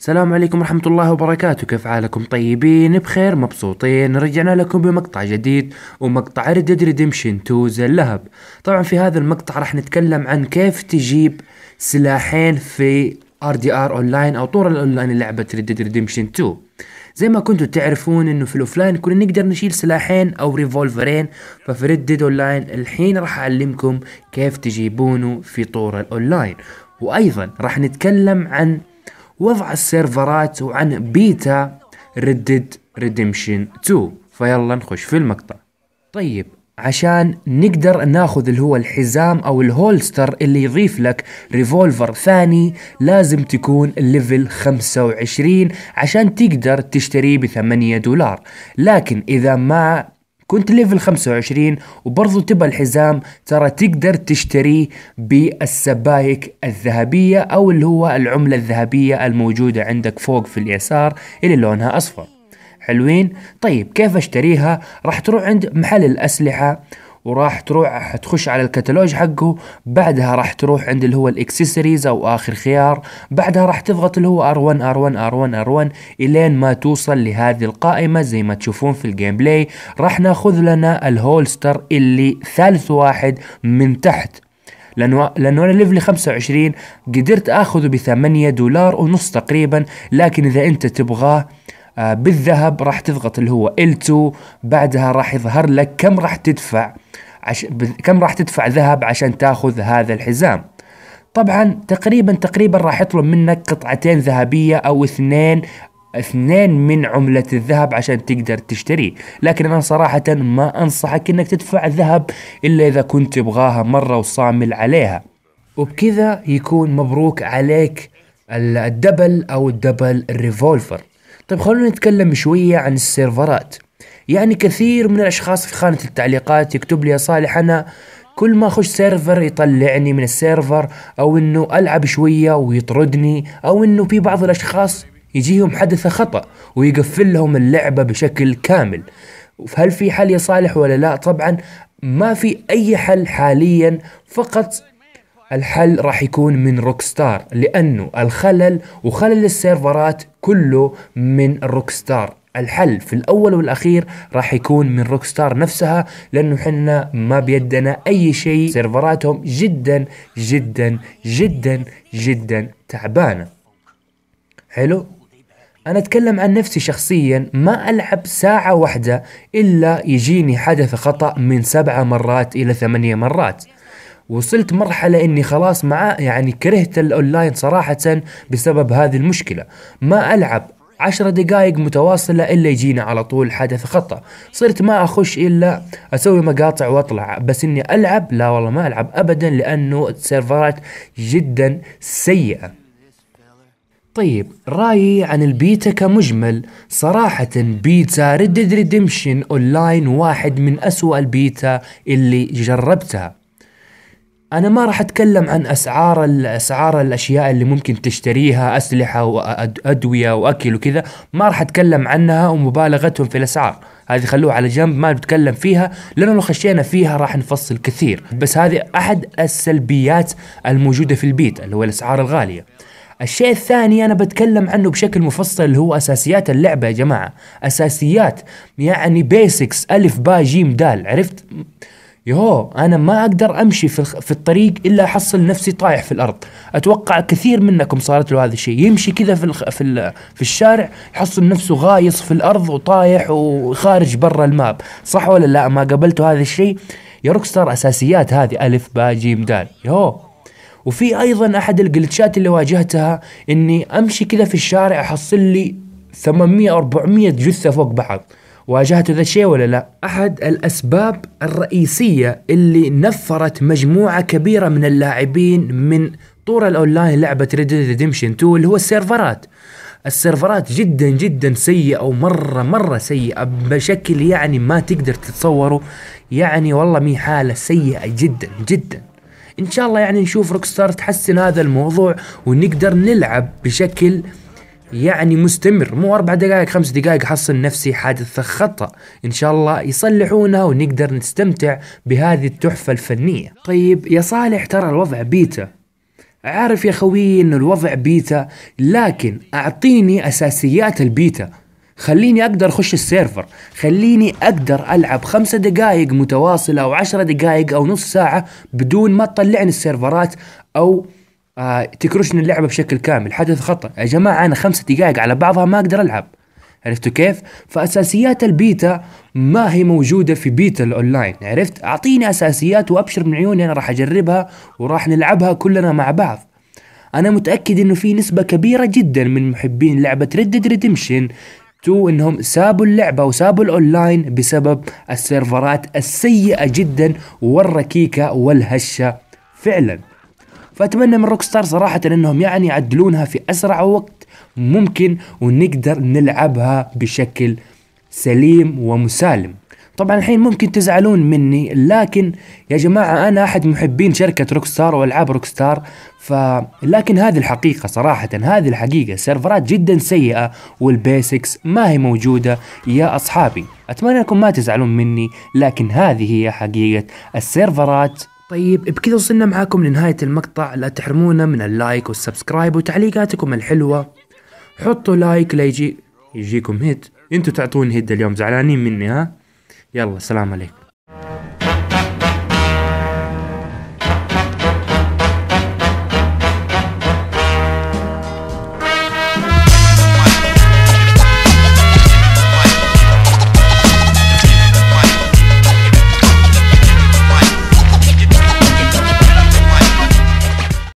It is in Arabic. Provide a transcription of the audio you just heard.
السلام عليكم ورحمة الله وبركاته كيف حالكم طيبين بخير مبسوطين رجعنا لكم بمقطع جديد ومقطع ريد ديد ريديمشن 2 زي اللهب طبعا في هذا المقطع راح نتكلم عن كيف تجيب سلاحين في ار دي ار اونلاين او طور الاونلاين لعبة ريد ديد ريديمشن 2 زي ما كنتوا تعرفون انه في الاوفلاين كنا نقدر نشيل سلاحين او ريفولفرين ففي ريد ديد اونلاين الحين راح اعلمكم كيف تجيبونه في طور الاونلاين وايضا راح نتكلم عن وضع السيرفرات وعن بيتا ردد ريديمشن 2 فيلا نخش في المقطع طيب عشان نقدر ناخذ اللي هو الحزام او الهولستر اللي يضيف لك ريفولفر ثاني لازم تكون ليفل 25 عشان تقدر تشتريه ب 8 دولار لكن اذا ما كنت ليفل 25 وبرضو تبى الحزام ترى تقدر تشتريه بالسبايك الذهبية أو اللي هو العملة الذهبية الموجودة عندك فوق في اليسار اللي لونها أصفر حلوين طيب كيف اشتريها راح تروح عند محل الأسلحة وراح تروح تخش على الكتالوج حقه بعدها راح تروح عند اللي هو الاكسسوارز او اخر خيار بعدها راح تضغط اللي هو ار 1 ار 1 ار 1 ار 1 الين ما توصل لهذه القائمة زي ما تشوفون في الجيم بلاي راح ناخذ لنا الهولستر اللي ثالث واحد من تحت لانه لانه انا ليفلي 25 قدرت اخذه ب 8 دولار ونص تقريبا لكن اذا انت تبغاه آه، بالذهب راح تضغط اللي هو L2 بعدها راح يظهر لك كم راح تدفع عش... كم راح تدفع ذهب عشان تاخذ هذا الحزام طبعا تقريبا تقريبا راح يطلب منك قطعتين ذهبية او اثنين اثنين من عملة الذهب عشان تقدر تشتريه لكن انا صراحة ما انصحك انك تدفع ذهب الا اذا كنت تبغاها مرة وصامل عليها وبكذا يكون مبروك عليك الدبل او الدبل ريفولفر طيب خلونا نتكلم شوية عن السيرفرات يعني كثير من الأشخاص في خانة التعليقات يكتب لي يا صالح أنا كل ما اخش سيرفر يطلعني من السيرفر او انه العب شوية ويطردني او انه في بعض الاشخاص يجيهم حدث خطأ ويقفل لهم اللعبة بشكل كامل فهل في حل يا صالح ولا لا طبعا ما في اي حل حاليا فقط الحل راح يكون من روكستار لانه الخلل وخلل السيرفرات كله من روكستار الحل في الاول والاخير راح يكون من روك ستار نفسها لانه حنا ما بيدنا اي شيء سيرفراتهم جدا جدا جدا جدا تعبانه حلو أنا أتكلم عن نفسي شخصيا ما ألعب ساعة واحدة إلا يجيني حدث خطأ من سبعة مرات إلى ثمانية مرات وصلت مرحلة إني خلاص مع يعني كرهت الأونلاين صراحة بسبب هذه المشكلة ما ألعب عشر دقائق متواصلة إلا يجينا على طول حدث خطأ صرت ما أخش إلا أسوي مقاطع وأطلع بس إني ألعب لا والله ما ألعب أبدا لأنه السيرفرات جدا سيئة طيب رأيي عن البيتا كمجمل صراحة بيتا ريد ديد ريدمشن أونلاين واحد من أسوأ البيتا اللي جربتها انا ما راح اتكلم عن اسعار اسعار الاشياء اللي ممكن تشتريها اسلحه وادويه واكل وكذا ما راح اتكلم عنها ومبالغتهم في الاسعار هذه خلوها على جنب ما نتكلم فيها لانه لو خشينا فيها راح نفصل كثير بس هذه احد السلبيات الموجوده في البيت اللي هو الاسعار الغاليه الشيء الثاني انا بتكلم عنه بشكل مفصل اللي هو اساسيات اللعبه يا جماعه اساسيات يعني بيسكس الف با جيم دال عرفت يهو انا ما اقدر امشي في, في الطريق الا احصل نفسي طايح في الارض اتوقع كثير منكم صارت له هذا الشيء يمشي كذا في الخ... في, ال... في الشارع يحصل نفسه غايص في الارض وطايح وخارج برا الماب صح ولا لا ما قابلته هذا الشيء يا روكستار اساسيات هذه الف با جيم دال يهو وفي ايضا احد الجلتشات اللي واجهتها اني امشي كذا في الشارع احصل لي 800 400 جثه فوق بعض واجهت ذا الشيء ولا لا؟ أحد الأسباب الرئيسية اللي نفرت مجموعة كبيرة من اللاعبين من طور الأونلاين لعبة ريد ريدمشن 2 اللي هو السيرفرات السيرفرات جدا جدا سيئة ومرة مرة سيئة بشكل يعني ما تقدر تتصوره يعني والله مي حالة سيئة جدا جدا ان شاء الله يعني نشوف روكستار تحسن هذا الموضوع ونقدر نلعب بشكل يعني مستمر مو اربع دقائق خمس دقائق حصل نفسي حادث خطا ان شاء الله يصلحونها ونقدر نستمتع بهذه التحفه الفنيه طيب يا صالح ترى الوضع بيتا عارف يا خوي ان الوضع بيتا لكن اعطيني اساسيات البيتا خليني اقدر اخش السيرفر خليني اقدر العب خمسة دقائق متواصلة او عشرة دقائق او نص ساعة بدون ما تطلعني السيرفرات او آه تكرشن اللعبه بشكل كامل حدث خطا يا جماعه انا خمسة دقائق على بعضها ما اقدر العب عرفتوا كيف؟ فاساسيات البيتا ما هي موجوده في بيتا الاونلاين، عرفت؟ اعطيني اساسيات وابشر من عيوني انا راح اجربها وراح نلعبها كلنا مع بعض. انا متاكد انه في نسبه كبيره جدا من محبين لعبه ريد ريدمشن 2 انهم سابوا اللعبه وسابوا الاونلاين بسبب السيرفرات السيئه جدا والركيكه والهشه فعلا. فاتمنى من روك ستار صراحه انهم يعني يعدلونها في اسرع وقت ممكن ونقدر نلعبها بشكل سليم ومسالم طبعا الحين ممكن تزعلون مني لكن يا جماعة أنا أحد محبين شركة روكستار وألعاب روكستار ف لكن هذه الحقيقة صراحة هذه الحقيقة سيرفرات جدا سيئة والبيسكس ما هي موجودة يا أصحابي أتمنى أنكم ما تزعلون مني لكن هذه هي حقيقة السيرفرات طيب بكذا وصلنا معاكم لنهاية المقطع لا تحرمونا من اللايك والسبسكرايب وتعليقاتكم الحلوة حطوا لايك ليجي يجيكم هيد انتوا تعطون هيد اليوم زعلانين مني ها يلا سلام عليكم